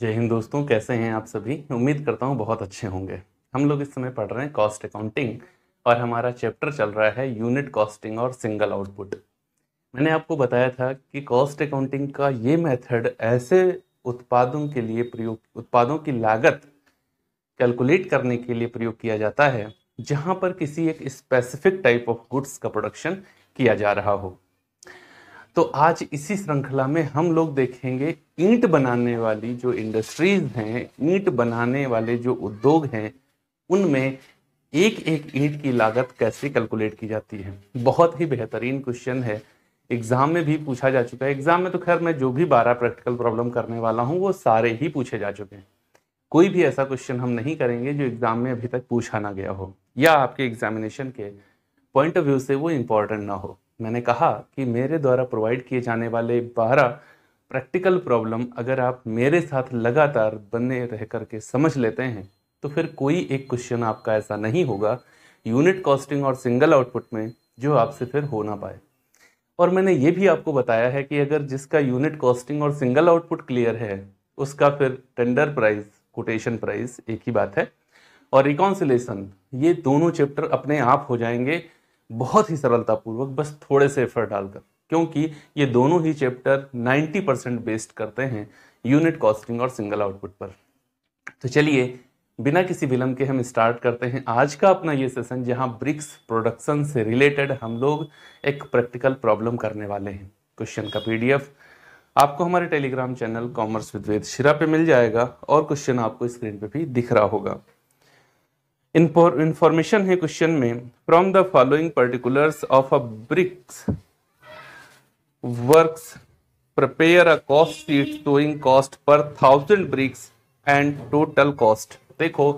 जय हिंद दोस्तों कैसे हैं आप सभी उम्मीद करता हूँ बहुत अच्छे होंगे हम लोग इस समय पढ़ रहे हैं कॉस्ट अकाउंटिंग और हमारा चैप्टर चल रहा है यूनिट कॉस्टिंग और सिंगल आउटपुट मैंने आपको बताया था कि कॉस्ट अकाउंटिंग का ये मेथड ऐसे उत्पादों के लिए प्रयोग उत्पादों की लागत कैलकुलेट करने के लिए प्रयोग किया जाता है जहाँ पर किसी एक स्पेसिफिक टाइप ऑफ गुड्स का प्रोडक्शन किया जा रहा हो तो आज इसी श्रृंखला में हम लोग देखेंगे ईंट बनाने वाली जो इंडस्ट्रीज हैं ईंट बनाने वाले जो उद्योग हैं उनमें एक एक ईंट की लागत कैसे कैलकुलेट की जाती है बहुत ही बेहतरीन क्वेश्चन है एग्जाम में भी पूछा जा चुका है एग्जाम में तो खैर मैं जो भी बारह प्रैक्टिकल प्रॉब्लम करने वाला हूँ वो सारे ही पूछे जा चुके हैं कोई भी ऐसा क्वेश्चन हम नहीं करेंगे जो एग्जाम में अभी तक पूछा ना गया हो या आपके एग्जामिनेशन के पॉइंट ऑफ व्यू से वो इम्पोर्टेंट ना हो मैंने कहा कि मेरे द्वारा प्रोवाइड किए जाने वाले बारह प्रैक्टिकल प्रॉब्लम अगर आप मेरे साथ लगातार बने रह करके समझ लेते हैं तो फिर कोई एक क्वेश्चन आपका ऐसा नहीं होगा यूनिट कॉस्टिंग और सिंगल आउटपुट में जो आपसे फिर हो ना पाए और मैंने ये भी आपको बताया है कि अगर जिसका यूनिट कॉस्टिंग और सिंगल आउटपुट क्लियर है उसका फिर टेंडर प्राइस कोटेशन प्राइस एक ही बात है और रिकॉन्सिलेशन ये दोनों चैप्टर अपने आप हो जाएंगे बहुत ही सरलतापूर्वक बस थोड़े से एफर्ट डालकर क्योंकि ये दोनों ही चैप्टर 90 परसेंट बेस्ड करते हैं यूनिट कॉस्टिंग और सिंगल आउटपुट पर तो चलिए बिना किसी विलंब के हम स्टार्ट करते हैं आज का अपना ये सेशन जहां ब्रिक्स प्रोडक्शन से रिलेटेड हम लोग एक प्रैक्टिकल प्रॉब्लम करने वाले हैं क्वेश्चन का पीडीएफ आपको हमारे Telegram channel commerce with Ved Shira पे मिल जाएगा और क्वेश्चन आपको स्क्रीन पे भी दिख रहा होगा इंफॉर्मेशन है क्वेश्चन में from the following particulars of a bricks works prepare a cost sheet showing cost per thousand bricks and total cost देखो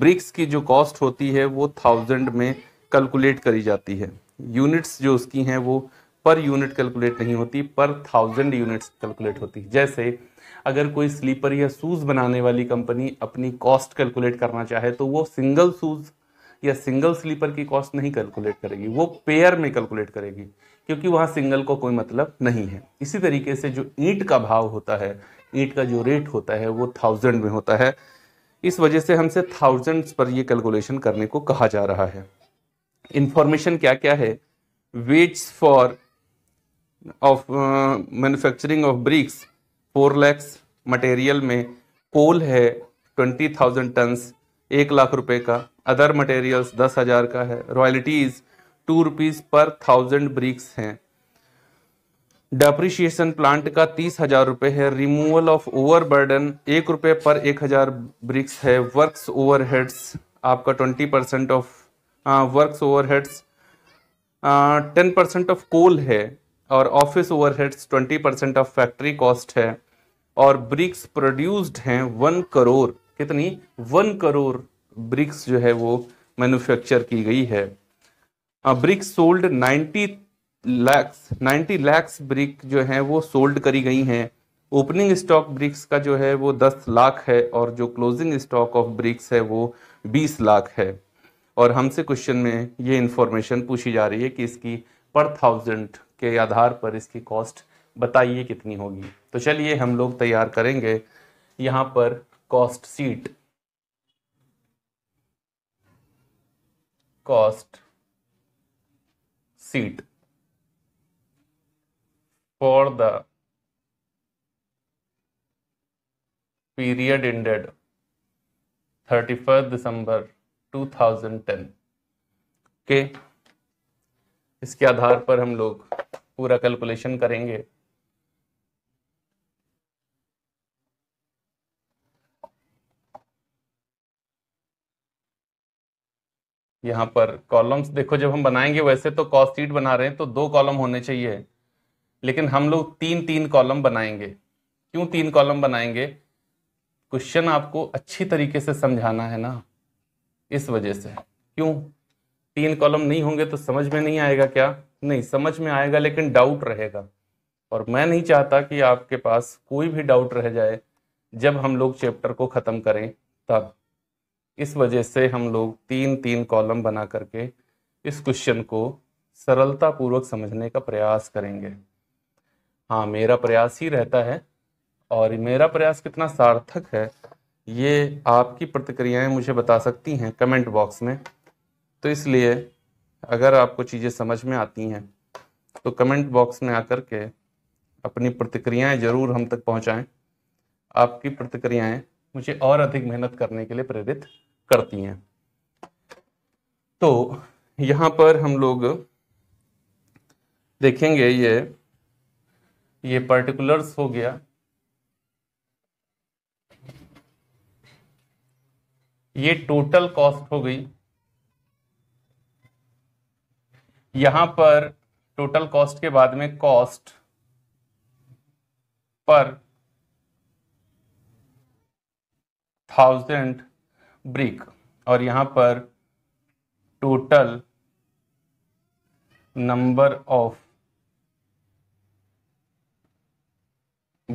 ब्रिक्स की जो कॉस्ट होती है वो थाउजेंड में कैलकुलेट करी जाती है यूनिट्स जो उसकी हैं वो पर यूनिट कैलकुलेट नहीं होती पर थाउजेंड यूनिट्स कैलकुलेट होती है जैसे अगर कोई स्लीपर या शूज़ बनाने वाली कंपनी अपनी कॉस्ट कैलकुलेट करना चाहे तो वो सिंगल शूज़ या सिंगल स्लीपर की कॉस्ट नहीं कैलकुलेट करेगी वो पेयर में कैलकुलेट करेगी क्योंकि वहाँ सिंगल को कोई मतलब नहीं है इसी तरीके से जो ईंट का भाव होता है ईंट का जो रेट होता है वो थाउजेंड में होता है इस वजह से हमसे थाउजेंड्स पर ये कैलकुलेशन करने को कहा जा रहा है इंफॉर्मेशन क्या क्या है wages for of manufacturing of bricks four lakhs material में कोल है ट्वेंटी थाउजेंड टन्स एक लाख रुपए का अदर मटेरियल्स दस हज़ार का है royalties two rupees per thousand bricks हैं डेप्रिशिएशन प्लांट का तीस हज़ार रुपये है रिमूवल ऑफ ओवर बर्डन एक रुपये पर एक हज़ार ब्रिक्स है वर्क्स ओवरहेड्स आपका twenty percent of overheads ten percent of coal है और office overheads twenty percent of factory cost है और ब्रिक्स प्रोड्यूस्ड हैं वन करोड़ कितनी वन करोड़ ब्रिक्स जो है वो मैन्युफैक्चर की गई है bricks sold ninety lakhs ninety lakhs brick जो है वो सोल्ड करी गई हैं ओपनिंग स्टॉक ब्रिक्स का जो है वो दस लाख है और जो क्लोजिंग स्टॉक ऑफ ब्रिक्स है वो बीस लाख है और हमसे क्वेश्चन में ये इंफॉर्मेशन पूछी जा रही है कि इसकी पर थाउजेंड के आधार पर इसकी कॉस्ट बताइए कितनी होगी तो चलिए हम लोग तैयार करेंगे यहां पर cost sheet cost sheet for the period ended thirty first December two thousand ten के इसके आधार पर हम लोग पूरा कैलकुलेशन करेंगे यहाँ पर कॉलम्स देखो जब हम बनाएंगे वैसे तो कॉस्ट सीट बना रहे हैं तो दो कॉलम होने चाहिए लेकिन हम लोग तीन तीन कॉलम बनाएंगे क्यों तीन कॉलम बनाएंगे क्वेश्चन आपको अच्छी तरीके से समझाना है ना इस वजह से क्यों तीन कॉलम नहीं होंगे तो समझ में नहीं आएगा क्या नहीं समझ में आएगा लेकिन डाउट रहेगा और मैं नहीं चाहता कि आपके पास कोई भी डाउट रह जाए जब हम लोग चैप्टर को ख़त्म करें तब इस वजह से हम लोग तीन तीन कॉलम बना करके इस क्वेश्चन को सरलतापूर्वक समझने का प्रयास करेंगे हाँ मेरा प्रयास ही रहता है और मेरा प्रयास कितना सार्थक है ये आपकी प्रतिक्रियाएं मुझे बता सकती हैं कमेंट बॉक्स में तो इसलिए अगर आपको चीज़ें समझ में आती हैं तो कमेंट बॉक्स में आकर के अपनी प्रतिक्रियाएं ज़रूर हम तक पहुंचाएं आपकी प्रतिक्रियाएं मुझे और अधिक मेहनत करने के लिए प्रेरित करती हैं तो यहां पर हम लोग देखेंगे ये ये पर्टिकुलर्स हो गया ये टोटल कॉस्ट हो गई यहां पर टोटल कॉस्ट के बाद में कॉस्ट पर थाउजेंड ब्रिक और यहां पर टोटल नंबर ऑफ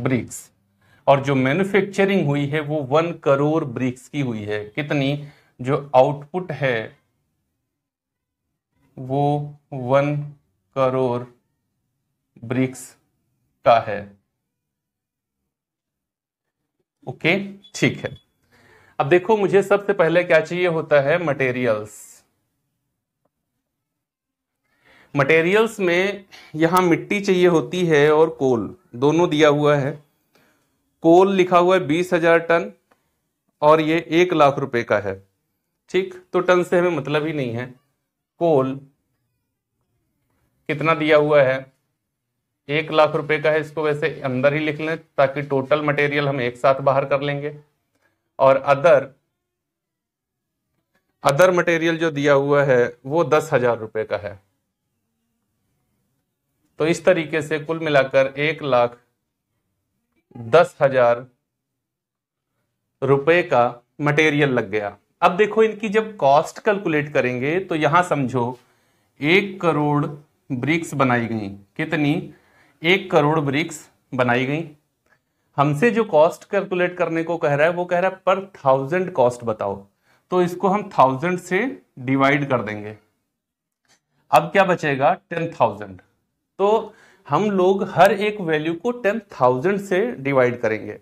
ब्रिक्स और जो मैन्युफैक्चरिंग हुई है वो वन करोड़ ब्रिक्स की हुई है कितनी जो आउटपुट है वो वन करोड़ ब्रिक्स का है ओके ठीक है अब देखो मुझे सबसे पहले क्या चाहिए होता है मटेरियल्स मटेरियल्स में यहां मिट्टी चाहिए होती है और कोल दोनों दिया हुआ है कोल लिखा हुआ है बीस हजार टन और ये एक लाख रुपए का है ठीक तो टन से हमें मतलब ही नहीं है कोल कितना दिया हुआ है एक लाख रुपए का है इसको वैसे अंदर ही लिख लें ताकि टोटल मटेरियल हम एक साथ बाहर कर लेंगे और अदर अदर मटेरियल जो दिया हुआ है वो दस हजार रुपये का है तो इस तरीके से कुल मिलाकर एक लाख दस हजार रुपए का मटेरियल लग गया अब देखो इनकी जब कॉस्ट कैलकुलेट करेंगे तो यहां समझो एक करोड़ ब्रिक्स बनाई गई कितनी एक करोड़ ब्रिक्स बनाई गई हमसे जो कॉस्ट कैलकुलेट करने को कह रहा है वो कह रहा है पर थाउजेंड कॉस्ट बताओ तो इसको हम थाउजेंड से डिवाइड कर देंगे अब क्या बचेगा टेन थाउजेंड तो हम लोग हर एक वैल्यू को टेन थाउजेंड से डिवाइड करेंगे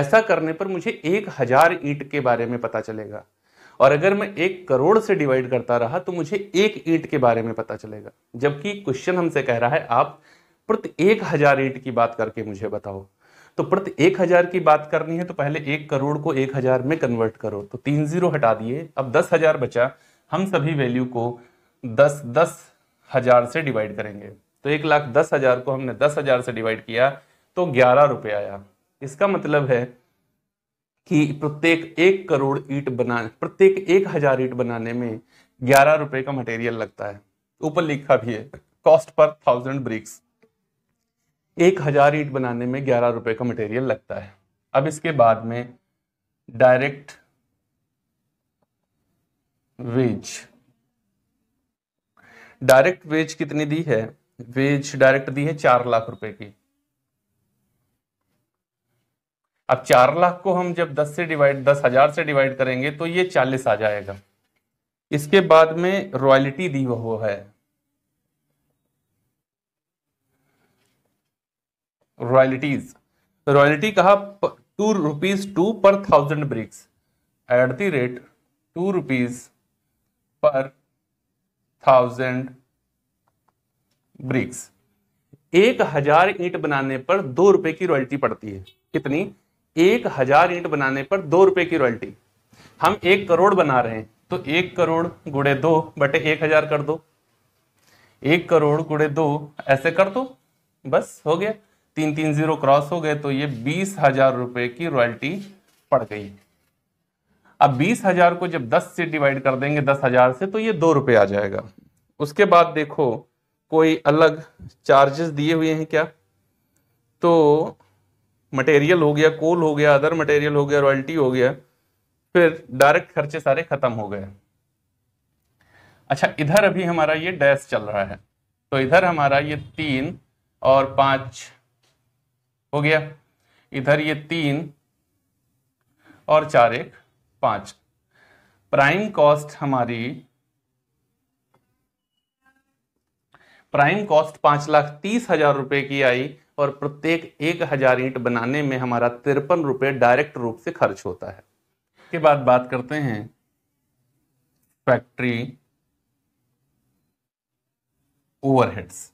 ऐसा करने पर मुझे एक हजार ईट के बारे में पता चलेगा और अगर मैं एक करोड़ से डिवाइड करता रहा तो मुझे एक ईट के बारे में पता चलेगा जबकि क्वेश्चन हमसे कह रहा है आप प्रति एक हजार ईट की बात करके मुझे बताओ तो प्रति एक हजार की बात करनी है तो पहले एक करोड़ को एक हजार में कन्वर्ट करो तो तीन जीरो हटा दिए अब दस हजार बचा हम सभी वैल्यू को दस दस हजार से डिवाइड करेंगे तो एक लाख दस हजार को हमने दस हजार से डिवाइड किया तो ग्यारह रुपये आया इसका मतलब है कि प्रत्येक एक करोड़ ईट बना प्रत्येक एक हजार ईट बनाने में ग्यारह रुपए का मटेरियल लगता है ऊपर लिखा भी है कॉस्ट पर थाउजेंड ब्रिक्स एक हज़ार ईट बनाने में ग्यारह रुपए का मटेरियल लगता है अब इसके बाद में डायरेक्ट वेज डायरेक्ट वेज कितनी दी है वेज डायरेक्ट दी है चार लाख रुपए की अब चार लाख को हम जब दस से डिवाइड दस हजार से डिवाइड करेंगे तो ये चालीस आ जाएगा इसके बाद में रॉयल्टी दी वो है रॉयल्टीज रॉयल्टी कहा two rupees two per thousand bricks at the rate two rupees per thousand bricks एक हजार ईंट बनाने पर दो रुपए की रॉयल्टी पड़ती है कितनी एक हजार ईंट बनाने पर दो रुपए की रॉयल्टी हम एक करोड़ बना रहे हैं तो एक करोड़ गुड़े दो बटे एक हजार कर दो एक करोड़ गुड़े दो ऐसे कर दो बस हो गया तीन तीन जीरो क्रॉस हो गए तो ये बीस हजार रुपए की रॉयल्टी पड़ गई अब बीस हजार को जब दस से डिवाइड कर देंगे दस हजार से तो ये दो रुपए आ जाएगा उसके बाद देखो कोई अलग चार्जेस दिए हुए हैं क्या तो मटेरियल हो गया कोल हो गया अदर मटेरियल हो गया रॉयल्टी हो गया फिर डायरेक्ट खर्चे सारे खत्म हो गए अच्छा इधर अभी हमारा ये डैश चल रहा है तो इधर हमारा ये तीन और पांच हो गया इधर ये तीन और चार एक पांच प्राइम कॉस्ट हमारी प्राइम कॉस्ट पांच लाख तीस हजार रुपए की आई और प्रत्येक एक हजार ईंट बनाने में हमारा तिरपन रुपए डायरेक्ट रूप से खर्च होता है के बाद बात करते हैं फैक्ट्री ओवरहेड्स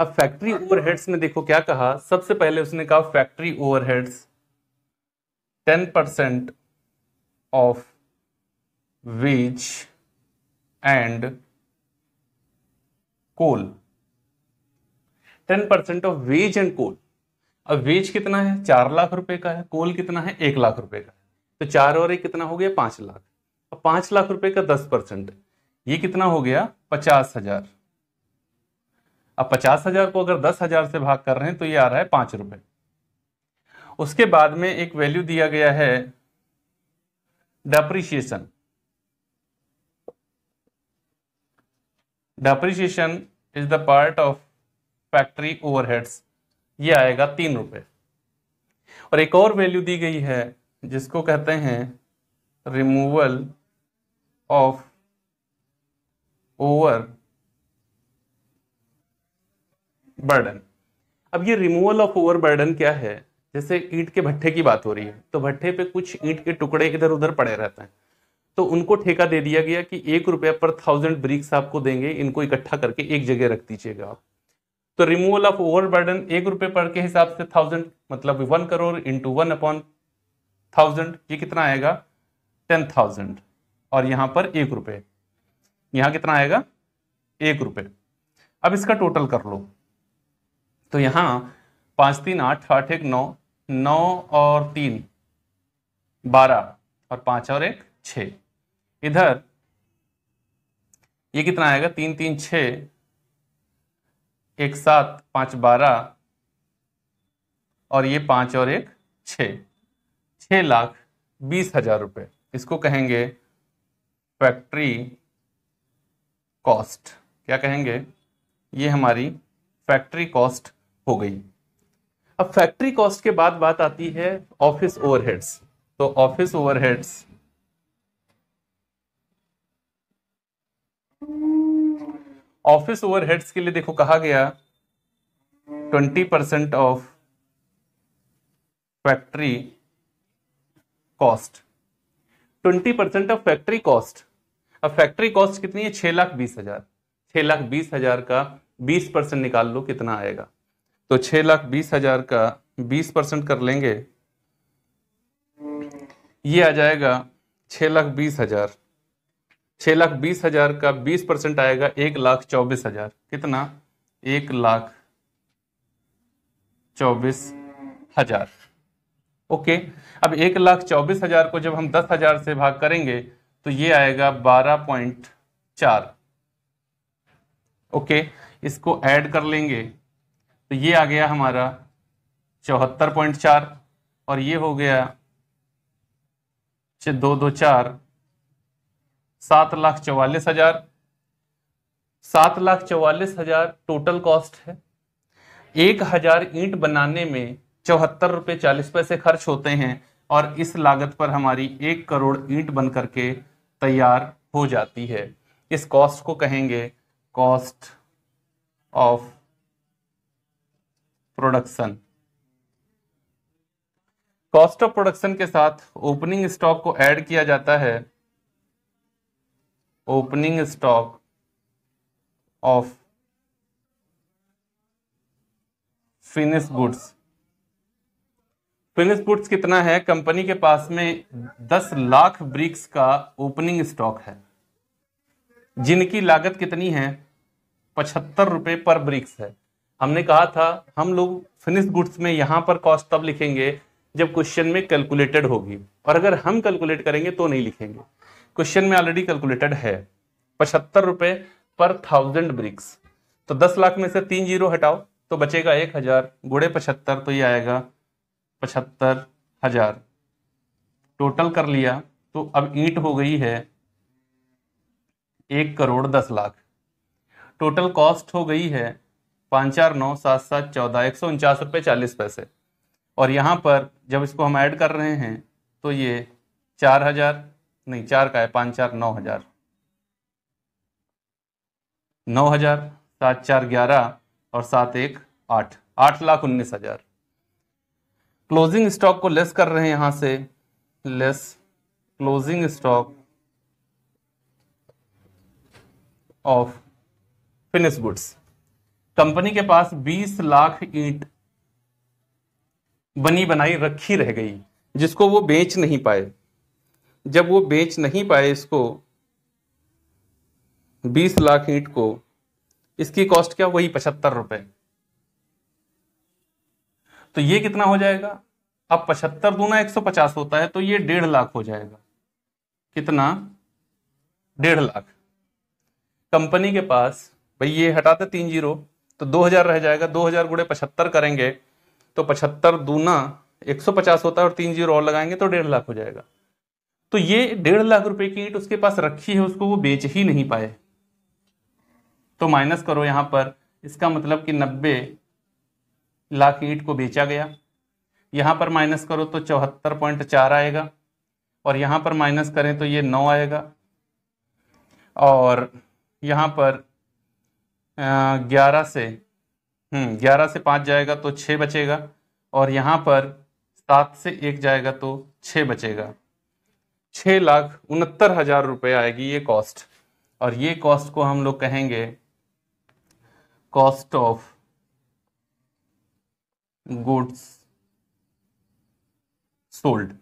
अब फैक्ट्री ओवरहेड्स में देखो क्या कहा सबसे पहले उसने कहा factory overheads ten percent of wage and coal ten percent of wage and coal अब वेज कितना है चार लाख रुपए का है कोल कितना है एक लाख रुपए का है तो चार और एक कितना हो गया पांच लाख अब पांच लाख रुपए का दस परसेंट ये कितना हो गया पचास हजार अब पचास हजार को अगर दस हजार से भाग कर रहे हैं तो ये आ रहा है पांच रुपए उसके बाद में एक वैल्यू दिया गया है depreciation depreciation is the part of factory overheads ये आएगा तीन रुपए और एक और वैल्यू दी गई है जिसको कहते हैं रिमूवल ऑफ ओवर बर्डन अब ये रिमूवल ऑफ ओवर बर्डन क्या है जैसे ईंट के भट्ठे की बात हो रही है तो भट्ठे पे कुछ ईंट के टुकड़े इधर उधर पड़े रहते हैं तो उनको ठेका दे दिया गया कि एक रुपया पर थाउजेंड ब्रिक्स आपको देंगे इनको इकट्ठा करके एक जगह रख दीजिएगा आप तो रिमूवल ऑफ ओवर बर्डन एक रुपये पर के हिसाब से थाउजेंड मतलब one crore into one upon thousand ये कितना आएगा टेन थाउजेंड और यहाँ पर एक रुपये यहाँ कितना आएगा एक रुपये अब इसका टोटल कर लो तो यहाँ पाँच तीन आठ आठ एक नौ नौ और तीन बारह और पाँच और एक छ इधर ये कितना आएगा तीन तीन छ एक सात पाँच बारह और ये पाँच और एक छ छ लाख बीस हजार रुपये इसको कहेंगे फैक्ट्री कॉस्ट क्या कहेंगे ये हमारी फैक्ट्री कॉस्ट हो गई अब फैक्ट्री कॉस्ट के बाद बात आती है ऑफिस ओवरहेड्स तो ऑफिस ओवरहेड्स ऑफिस ओवरहेड्स के लिए देखो कहा गया twenty percent of factory cost twenty percent of factory cost अब फैक्ट्री कॉस्ट कितनी है छह लाख बीस हजार छह लाख बीस हजार का बीस परसेंट निकाल लो कितना आएगा तो छह लाख बीस हज़ार का बीस परसेंट कर लेंगे ये आ जाएगा छह लाख बीस हज़ार छह लाख बीस हज़ार का बीस परसेंट आएगा एक लाख चौबीस हज़ार कितना एक लाख चौबीस हज़ार ओके अब एक लाख चौबीस हज़ार को जब हम दस हज़ार से भाग करेंगे तो ये आएगा बारह पॉइंट चार ओके इसको ऐड कर लेंगे तो ये आ गया हमारा चौहत्तर पॉइंट चार और ये हो गया दो दो चार सात लाख चौवालीस हजार सात लाख चौवालीस हजार टोटल कॉस्ट है एक हजार ईंट बनाने में चौहत्तर रुपये चालीस पैसे खर्च होते हैं और इस लागत पर हमारी एक करोड़ ईंट बन करके तैयार हो जाती है इस कॉस्ट को कहेंगे cost of production cost of production के साथ ओपनिंग स्टॉक को ऐड किया जाता है opening stock of finish goods finish goods कितना है कंपनी के पास में 10 लाख ब्रिक्स का ओपनिंग स्टॉक है जिनकी लागत कितनी है पचहत्तर रुपए पर ब्रिक्स है हमने कहा था हम लोग फिनिश गुड्स में यहाँ पर कॉस्ट तब लिखेंगे जब क्वेश्चन में कैलकुलेटेड होगी और अगर हम कैलकुलेट करेंगे तो नहीं लिखेंगे क्वेश्चन में ऑलरेडी कैलकुलेटेड है पचहत्तर रुपए पर थाउजेंड ब्रिक्स तो दस लाख में से तीन जीरो हटाओ तो बचेगा एक हजार गुड़े पचहत्तर तो ये आएगा पचहत्तर हजार टोटल कर लिया तो अब ईट हो गई है एक करोड़ दस लाख टोटल कॉस्ट हो गई है पाँच चार नौ सात सात चौदह एक सौ उनचास रुपये चालीस पैसे और यहाँ पर जब इसको हम ऐड कर रहे हैं तो ये चार हज़ार नहीं चार का है पाँच चार नौ हज़ार नौ हज़ार सात चार ग्यारह और सात एक आठ आठ लाख उन्नीस हज़ार क्लोजिंग स्टॉक को लेस कर रहे हैं यहाँ से less closing stock of finish goods company के पास 20 लाख ईट बनी बनाई रखी रह गई जिसको वो बेच नहीं पाए जब वो बेच नहीं पाए इसको 20 लाख ईट को इसकी कॉस्ट क्या वही पचहत्तर रुपए तो ये कितना हो जाएगा अब पचहत्तर दूना एक सौ पचास होता है तो ये डेढ़ लाख हो जाएगा कितना डेढ़ लाख कंपनी के पास भाई ये हटाते तीन जीरो तो 2000 रह जाएगा 2000 हज़ार गुड़े पचहत्तर करेंगे तो पचहत्तर दूना 150 होता है और तीन जीरो और लगाएंगे तो डेढ़ लाख हो जाएगा तो ये डेढ़ लाख रुपए की ईट उसके पास रखी है उसको वो बेच ही नहीं पाए तो माइनस करो यहां पर इसका मतलब कि नब्बे लाख ईट को बेचा गया यहां पर माइनस करो तो चौहत्तर पॉइंट चार आएगा और यहां पर माइनस करें तो ये नौ आएगा और यहां पर ग्यारह से हम्म ग्यारह से पाँच जाएगा तो छः बचेगा और यहाँ पर सात से एक जाएगा तो छः बचेगा छः लाख उनहत्तर हज़ार रुपये आएगी ये कॉस्ट और ये कॉस्ट को हम लोग कहेंगे कॉस्ट ऑफ गुड्स सोल्ड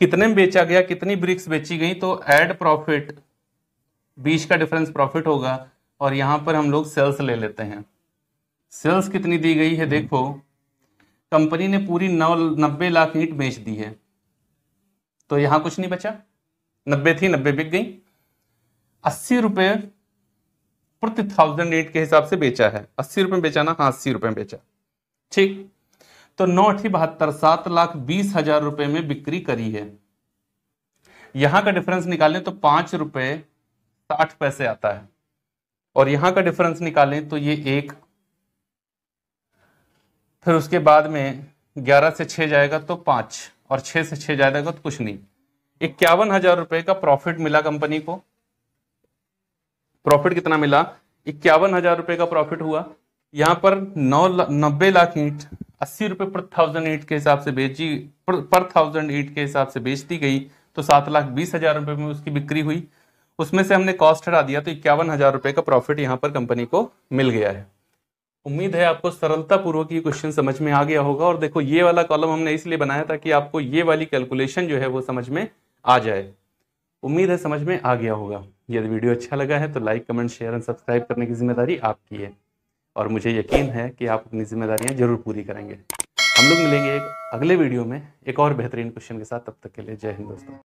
कितने में बेचा गया कितनी ब्रिक्स बेची गई तो एड प्रॉफिट बीच का डिफरेंस प्रॉफिट होगा और यहां पर हम लोग सेल्स ले लेते हैं सेल्स कितनी दी गई है देखो कंपनी ने पूरी नौ नब्बे लाख ईट बेच दी है तो यहां कुछ नहीं बचा नब्बे थी नब्बे बिक गई अस्सी रुपये प्रति थाउजेंड ईट के हिसाब से बेचा है अस्सी रुपये बेचाना हाँ अस्सी रुपये बेचा ठीक तो नौ अठी बहत्तर सात लाख बीस हजार रुपये में बिक्री करी है यहां का डिफरेंस निकालें तो पांच रुपये साठ पैसे आता है और यहां का डिफरेंस निकालें तो ये एक फिर उसके बाद में ग्यारह से छः जाएगा तो पांच और छह से छः जाएगा तो कुछ नहीं इक्यावन हजार रुपए का प्रॉफिट मिला कंपनी को प्रॉफिट कितना मिला इक्यावन हजार रुपए का प्रॉफिट हुआ यहां पर नौ नब्बे लाख ईट अस्सी रुपए पर थाउजेंड ईट के हिसाब से बेची पर थाउजेंड ईट के हिसाब से बेचती गई तो सात लाख बीस हजार रुपए में उसकी बिक्री हुई उसमें से हमने कॉस्ट हटा दिया तो इक्यावन हजार रुपये का प्रॉफिट यहाँ पर कंपनी को मिल गया है उम्मीद है आपको सरलतापूर्वक ये क्वेश्चन समझ में आ गया होगा और देखो ये वाला कॉलम हमने इसलिए बनाया था कि आपको ये वाली कैलकुलेशन जो है वो समझ में आ जाए उम्मीद है समझ में आ गया होगा यदि वीडियो अच्छा लगा है तो like comment share and subscribe करने की जिम्मेदारी आपकी है और मुझे यकीन है कि आप अपनी जिम्मेदारियाँ जरूर पूरी करेंगे हम लोग मिलेंगे एक अगले वीडियो में एक और बेहतरीन क्वेश्चन के साथ तब तक के लिए जय हिंद दोस्तों